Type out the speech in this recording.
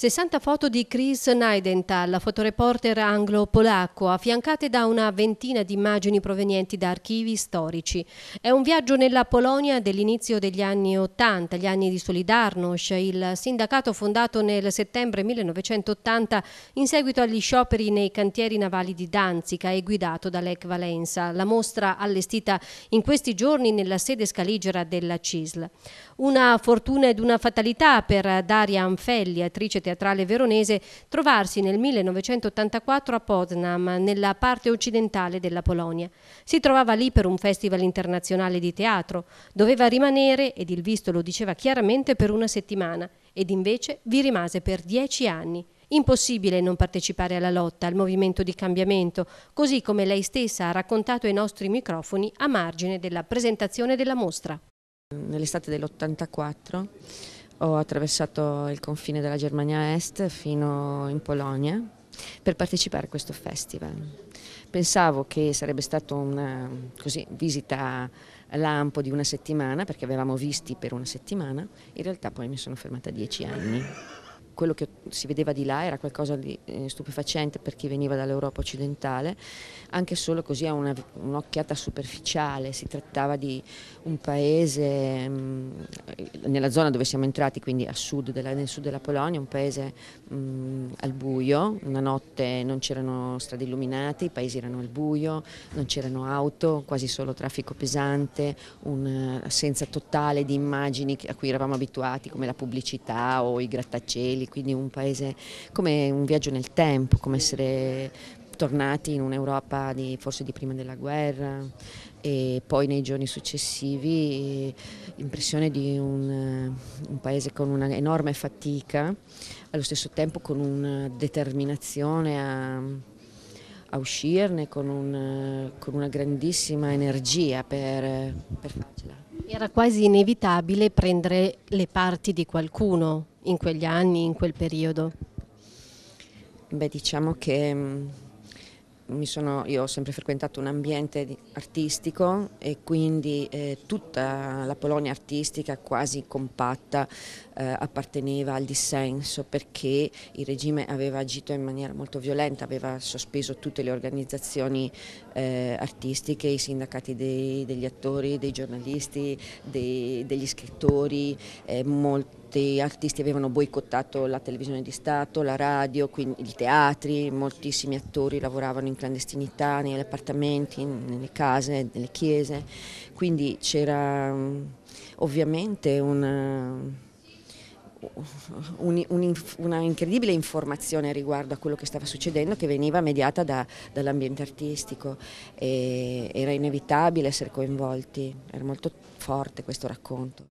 60 foto di Chris Neidenthal, fotoreporter anglo-polacco, affiancate da una ventina di immagini provenienti da archivi storici. È un viaggio nella Polonia dell'inizio degli anni Ottanta, gli anni di Solidarnosc, il sindacato fondato nel settembre 1980 in seguito agli scioperi nei cantieri navali di Danzica e guidato da Lech Valenza, la mostra allestita in questi giorni nella sede scaligera della CISL. Una fortuna ed una fatalità per Daria Anfelli, attrice teatrale veronese trovarsi nel 1984 a Potsdam, nella parte occidentale della Polonia. Si trovava lì per un festival internazionale di teatro, doveva rimanere, ed il visto lo diceva chiaramente, per una settimana, ed invece vi rimase per dieci anni. Impossibile non partecipare alla lotta, al movimento di cambiamento, così come lei stessa ha raccontato ai nostri microfoni a margine della presentazione della mostra. Nell'estate dell'84 ho attraversato il confine della Germania Est fino in Polonia per partecipare a questo festival. Pensavo che sarebbe stata una così, visita lampo di una settimana, perché avevamo visti per una settimana, in realtà poi mi sono fermata dieci anni quello che si vedeva di là era qualcosa di eh, stupefacente per chi veniva dall'Europa occidentale, anche solo così a un'occhiata superficiale, si trattava di un paese mh, mm, nella zona dove siamo entrati, quindi a sud della, nel sud della Polonia, un paese mh, mm, al buio, una notte non c'erano strade illuminate, i paesi erano al buio, non c'erano auto, quasi solo traffico pesante, un'assenza eh, totale di immagini a cui eravamo abituati come la pubblicità o i grattacieli quindi un paese come un viaggio nel tempo, come essere tornati in un'Europa forse di prima della guerra e poi nei giorni successivi l'impressione eh, di un, eh, un, paese con una enorme fatica, allo stesso tempo con una determinazione a, a uscirne, con, un, eh, con, una grandissima energia per, per farcela. Era quasi inevitabile prendere le parti di qualcuno in quegli anni, in quel periodo. Beh, diciamo che mm, sono, io ho sempre frequentato un ambiente artistico e quindi eh, tutta la Polonia artistica quasi compatta eh, apparteneva al dissenso perché il regime aveva agito in maniera molto violenta, aveva sospeso tutte le organizzazioni eh, artistiche, i sindacati dei, degli attori, dei giornalisti, dei, degli scrittori, eh, molto Molti artisti avevano boicottato la televisione di Stato, la radio, i teatri, moltissimi attori lavoravano in clandestinità, negli appartamenti, nelle case, nelle chiese, quindi c'era mm, ovviamente una, uh, un, un, una incredibile informazione riguardo a quello che stava succedendo che veniva mediata da, dall'ambiente artistico e era inevitabile essere coinvolti, era molto forte questo racconto.